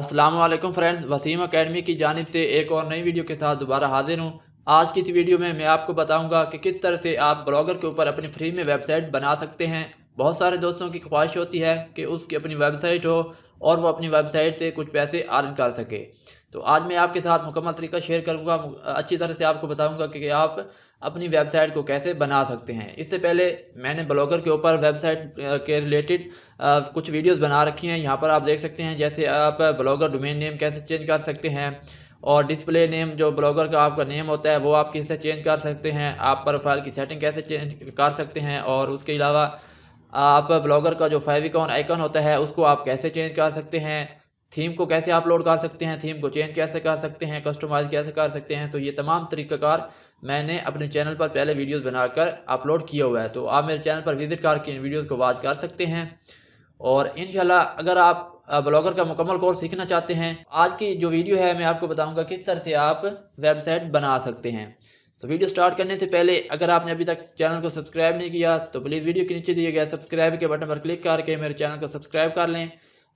Aslam friends Wasim academy की जानब से एक और नई वीडियो के साथ दोबारा हाजिर हूँ आज की इस वीडियो में मैं आपको बताऊंगा कि किस तरह से आप ब्लॉगर के ऊपर अपनी फ्री में वेबसाइट बना सकते हैं बहुत सारे दोस्तों की ख्वाहिश होती है कि उसकी अपनी वेबसाइट हो और वो अपनी वेबसाइट से कुछ पैसे अर्न कर सके तो आज मैं आपके साथ मुकम्मल तरीका शेयर करूँगा अच्छी तरह से आपको बताऊँगा कि आप अपनी वेबसाइट को कैसे बना सकते हैं इससे पहले मैंने ब्लॉगर के ऊपर वेबसाइट के रिलेटेड कुछ वीडियोस बना रखी हैं यहाँ पर आप देख सकते हैं जैसे आप ब्लॉगर डोमेन नेम कैसे चेंज कर सकते हैं और डिस्प्ले नेम जो ब्लॉगर का आपका नेम होता है वो आप किससे चेंज कर सकते हैं आप प्रोफाइल की सेटिंग कैसे चेंज कर सकते हैं और उसके अलावा आप ब्लॉगर का जो फाइविकॉन आइकन होता है उसको आप कैसे चेंज कर सकते हैं थीम को कैसे अपलोड कर सकते हैं थीम को चेंज कैसे कर सकते हैं कस्टमाइज कैसे कर सकते हैं तो ये तमाम तरीक़ाकार मैंने अपने चैनल पर पहले वीडियोस बनाकर अपलोड किया हुआ है तो आप मेरे चैनल पर विज़िट करके इन वीडियोस को वॉच कर सकते हैं और इन अगर आप ब्लॉगर का मुकम्मल कोर्स सीखना चाहते हैं आज की जो वीडियो है मैं आपको बताऊँगा किस तरह से आप वेबसाइट बना सकते हैं तो वीडियो स्टार्ट करने से पहले अगर आपने अभी तक चैनल को सब्सक्राइब नहीं किया तो प्लीज़ वीडियो के नीचे दिए गए सब्सक्राइब के बटन पर क्लिक करके मेरे चैनल को सब्सक्राइब कर लें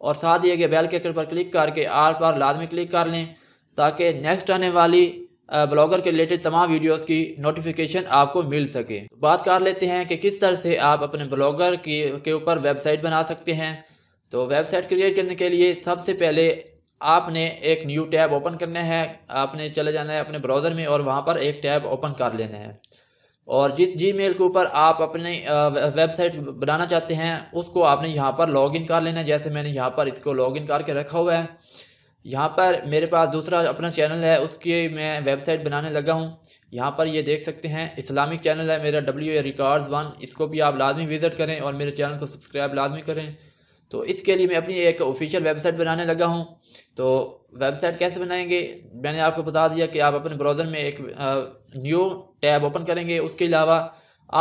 और साथ ही आगे बेल के आइकन पर क्लिक करके आर पर लाजमी क्लिक कर लें ताकि नेक्स्ट आने वाली ब्लॉगर के रिलेटेड तमाम वीडियोस की नोटिफिकेशन आपको मिल सके तो बात कर लेते हैं कि किस तरह से आप अपने ब्लॉगर की के ऊपर वेबसाइट बना सकते हैं तो वेबसाइट क्रिएट करने के लिए सबसे पहले आपने एक न्यू टैब ओपन करना है आपने चले जाना है अपने ब्राउज़र में और वहाँ पर एक टैब ओपन कर लेना है और जिस जी मेल के ऊपर आप अपने वेबसाइट बनाना चाहते हैं उसको आपने यहाँ पर लॉगिन कर लेना है जैसे मैंने यहाँ पर इसको लॉगिन करके रखा हुआ है यहाँ पर मेरे पास दूसरा अपना चैनल है उसकी मैं वेबसाइट बनाने लगा हूँ यहाँ पर ये देख सकते हैं इस्लामिक चैनल है मेरा डब्ल्यू ए रिकॉर्ड्स वन इसको भी आप लाजमी विज़िट करें और मेरे चैनल को सब्सक्राइब लाजमी करें तो इसके लिए मैं अपनी एक ऑफिशियल वेबसाइट बनाने लगा हूँ तो वेबसाइट कैसे बनाएंगे मैंने आपको बता दिया कि आप अपने ब्राउज़र में एक न्यू टैब ओपन करेंगे उसके अलावा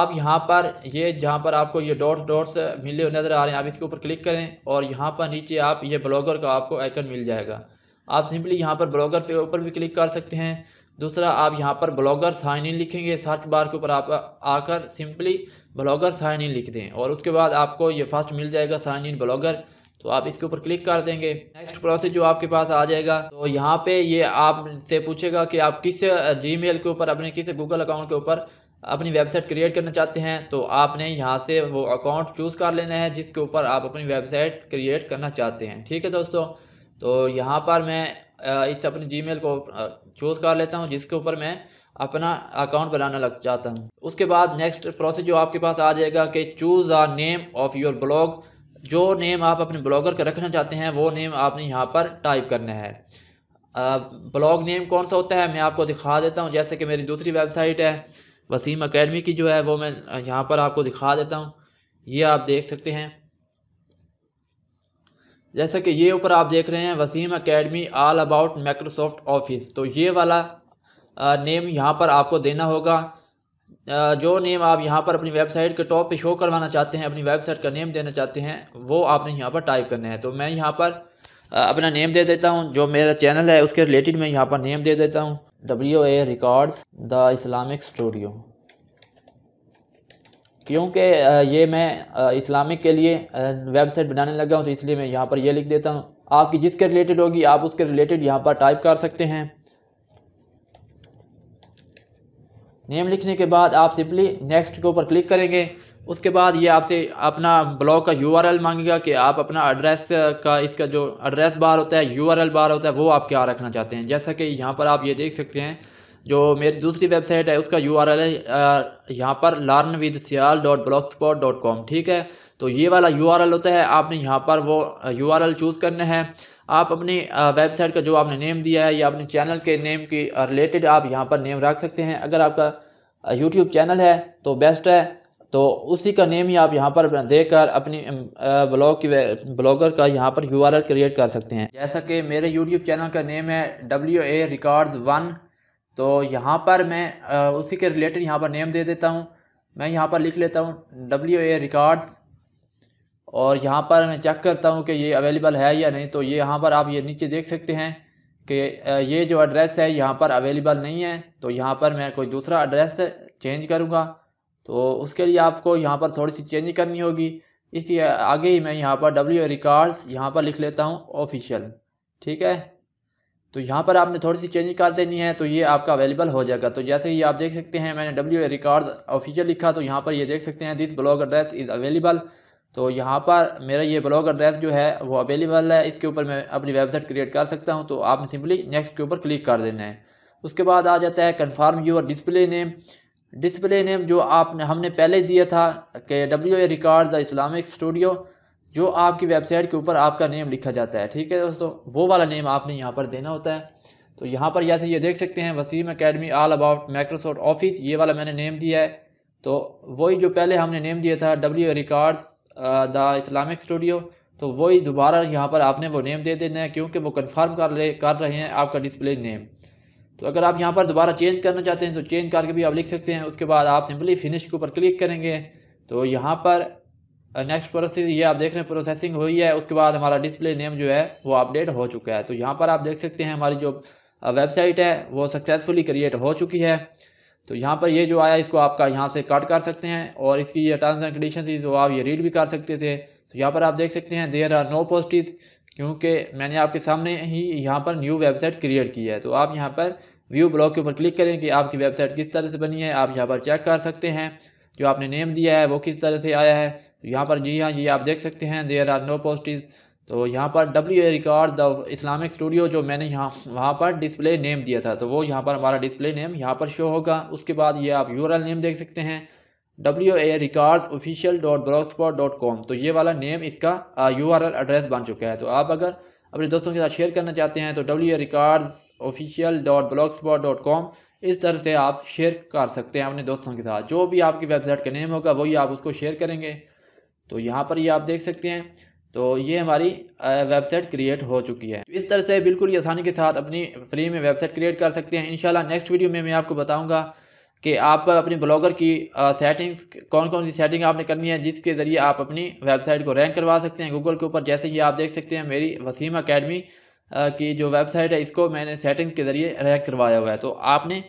आप यहाँ पर ये जहाँ पर आपको ये डॉट्स डॉट्स मिले हुए नज़र आ रहे हैं आप इसके ऊपर क्लिक करें और यहाँ पर नीचे आप ये ब्लॉगर का आपको आइकन मिल जाएगा आप सिंपली यहाँ पर ब्लॉगर पे ऊपर भी क्लिक कर सकते हैं दूसरा आप यहाँ पर ब्लॉगर साइन इन लिखेंगे सर्च बार के ऊपर आप आकर सिंपली ब्लॉगर साइन इन लिख दें और उसके बाद आपको ये फर्स्ट मिल जाएगा साइन इन ब्लॉगर तो आप इसके ऊपर क्लिक कर देंगे नेक्स्ट प्रोसेस जो आपके पास आ जाएगा तो यहाँ पे ये आपसे पूछेगा कि आप किस जीमेल के ऊपर अपने किस गूगल अकाउंट के ऊपर अपनी वेबसाइट क्रिएट करना चाहते हैं तो आपने यहाँ से वो अकाउंट चूज़ कर लेना है जिसके ऊपर आप अपनी वेबसाइट क्रिएट करना चाहते हैं ठीक है दोस्तों तो यहाँ पर मैं इस अपने जी को चूज़ कर लेता हूँ जिसके ऊपर मैं अपना अकाउंट बनाना लग जाता हूँ उसके बाद नेक्स्ट प्रोसेस जो आपके पास आ जाएगा कि choose the name of your blog जो नेम आप अपने ब्लॉगर का रखना चाहते हैं वो नेम आपने यहाँ पर टाइप करना है ब्लॉग नेम कौन सा होता है मैं आपको दिखा देता हूँ जैसे कि मेरी दूसरी वेबसाइट है वसीम अकेडमी की जो है वो मैं यहाँ पर आपको दिखा देता हूँ ये आप देख सकते हैं जैसे कि ये ऊपर आप देख रहे हैं Waseem academy all about Microsoft office तो ये वाला नेम यहाँ पर आपको देना होगा जो नेम आप यहाँ पर अपनी वेबसाइट के टॉप पे शो करवाना चाहते हैं अपनी वेबसाइट का नेम देना चाहते हैं वो आपने यहाँ पर टाइप करना है तो मैं यहाँ पर अपना नेम दे देता हूँ जो मेरा चैनल है उसके रिलेटेड मैं यहाँ पर नेम दे देता हूँ W A records the Islamic studio क्योंकि ये मैं इस्लामिक के लिए वेबसाइट बनाने लगा हूँ तो इसलिए मैं यहाँ पर ये लिख देता हूँ आपकी जिसके रिलेटेड होगी आप उसके रिलेटेड यहाँ पर टाइप कर सकते हैं नेम लिखने के बाद आप सिंपली नेक्स्ट के ऊपर क्लिक करेंगे उसके बाद ये आपसे अपना ब्लॉग का यूआरएल मांगेगा कि आप अपना एड्रेस का इसका जो एड्रेस बार होता है यूआरएल बार होता है वो आप क्या रखना चाहते हैं जैसा कि यहाँ पर आप ये देख सकते हैं जो मेरी दूसरी वेबसाइट है उसका यू आर एल है यहाँ पर learn with Sial dot blogspot dot com ठीक है तो ये वाला यू आर एल होता है आपने यहाँ पर वो यू आर एल चूज़ करना है आप अपनी वेबसाइट का जो आपने नेम दिया है या अपने चैनल के नेम की रिलेटेड आप यहाँ पर नेम रख सकते हैं अगर आपका यूट्यूब चैनल है तो बेस्ट है तो उसी का नेम ही आप यहाँ पर देकर अपनी ब्लॉग की ब्लॉगर का यहाँ पर यू क्रिएट कर सकते हैं जैसा कि मेरे यूट्यूब चैनल का नेम है डब्ल्यू ए रिकॉर्ड्स वन तो यहाँ पर मैं उसी के रिलेटेड यहाँ पर नेम दे देता हूँ मैं यहाँ पर लिख लेता हूँ डब्ल्यू ए रिकॉर्ड्स और यहाँ पर मैं चेक करता हूँ कि ये अवेलेबल है या नहीं तो ये यहाँ पर आप ये नीचे देख सकते हैं कि ये जो एड्रेस है यहाँ पर अवेलेबल नहीं है तो यहाँ पर मैं कोई दूसरा एड्रेस चेंज करूँगा तो उसके लिए आपको यहाँ पर थोड़ी सी चेंज करनी होगी इसी आगे ही मैं यहाँ पर डब्ल्यू ए रिकॉर्ड्स यहाँ पर लिख लेता हूँ ऑफिशियल ठीक है तो यहाँ पर आपने थोड़ी सी चेंज कर देनी है तो ये आपका अवेलेबल हो जाएगा तो जैसे ही आप देख सकते हैं मैंने डब्ल्यू ए रिकॉर्ड ऑफिशियल लिखा तो यहाँ पर ये देख सकते हैं this blog address is available तो यहाँ पर मेरा ये ब्लॉग एड्रेस जो है वो अवेलेबल है इसके ऊपर मैं अपनी वेबसाइट क्रिएट कर सकता हूँ तो आपने सिंपली नेक्स्ट के ऊपर क्लिक कर देना है उसके बाद आ जाता है confirm your display name display name जो आपने हमने पहले दिया था कि W A record the Islamic studio जो आपकी वेबसाइट के ऊपर आपका नेम लिखा जाता है ठीक है दोस्तों वो वाला नेम आपने यहाँ पर देना होता है तो यहाँ पर जैसे ये देख सकते हैं Waseem academy all about Microsoft office ये वाला मैंने नेम दिया है तो वही जो पहले हमने नेम दिया था W records the Islamic studio तो वही दोबारा यहाँ पर आपने वो नेम दे देना है क्योंकि वो कन्फर्म कर ले कर रहे हैं आपका डिस्प्ले नेम तो अगर आप यहाँ पर दोबारा चेंज करना चाहते हैं तो चेंज करके भी आप लिख सकते हैं उसके बाद आप सिंपली फिनिश के ऊपर क्लिक करेंगे तो यहाँ पर नेक्स्ट uh, प्रोसेस ये आप देख रहे हैं प्रोसेसिंग हुई है उसके बाद हमारा डिस्प्ले नेम जो है वो अपडेट हो चुका है तो यहाँ पर आप देख सकते हैं हमारी जो वेबसाइट uh, है वो सक्सेसफुली क्रिएट हो चुकी है तो यहाँ पर ये जो आया इसको आपका यहाँ से कट कर सकते हैं और इसकी ये टर्म्स एंड कंडीशन थी तो आप ये रीड भी कर सकते थे तो यहाँ पर आप देख सकते हैं देर आर नो पॉजिटिव क्योंकि मैंने आपके सामने ही यहाँ पर न्यू वेबसाइट क्रिएट की है तो आप यहाँ पर व्यू ब्लॉग के ऊपर क्लिक करें कि आपकी वेबसाइट किस तरह से बनी है आप यहाँ पर चेक कर सकते हैं जो आपने नेम दिया है वो किस तरह से आया है तो यहाँ पर जी हाँ ये आप देख सकते हैं देर आर नो पोस्टिज तो यहाँ पर W A record the Islamic studio जो मैंने यहाँ वहाँ पर डिस्प्ले नेम दिया था तो वो यहाँ पर हमारा डिस्प्ले नेम यहाँ पर शो होगा उसके बाद ये आप यूरल नेम देख सकते हैं W A records official dot blogspot dot com तो ये वाला नेम इसका यू आर एल एड्रेस बन चुका है तो आप अगर अपने दोस्तों के साथ शेयर करना चाहते हैं तो W A records official dot blogspot dot com इस तरह से आप शेयर कर सकते हैं अपने दोस्तों के साथ जो भी आपकी वेबसाइट का नेम होगा वही आप उसको शेयर करेंगे तो यहाँ पर ये आप देख सकते हैं तो ये हमारी वेबसाइट क्रिएट हो चुकी है इस तरह से बिल्कुल ही आसानी के साथ अपनी फ्री में वेबसाइट क्रिएट कर सकते हैं इन नेक्स्ट वीडियो में मैं आपको बताऊँगा कि आप अपने ब्लॉगर की सेटिंग्स कौन कौन सी सेटिंग आपने करनी है जिसके ज़रिए आप अपनी वेबसाइट को रैंक करवा सकते हैं गूगल के ऊपर जैसे ही आप देख सकते हैं मेरी वसीम अकेडमी की जो वेबसाइट है इसको मैंने सेटिंग्स के ज़रिए रैंक करवाया हुआ है तो आपने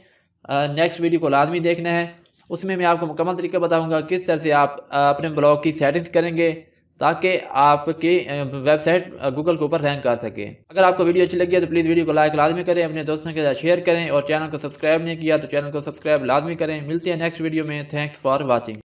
नेक्स्ट वीडियो को लाजमी देखना है उसमें मैं आपको मुकम्मल तरीके बताऊँगा किस तरह से आप अपने ब्लॉग की सेटिंग्स करेंगे ताकि आपकी वेबसाइट गूगल के ऊपर रैंक कर सके अगर आपको वीडियो अच्छी लगी है तो प्लीज़ वीडियो को लाइक लाजमी करें अपने दोस्तों के साथ शेयर करें और चैनल को सब्सक्राइब नहीं किया तो चैनल को सब्सक्राइब लाजमी करें मिलते हैं नेक्स्ट वीडियो में थैंक्स फॉर वॉचिंग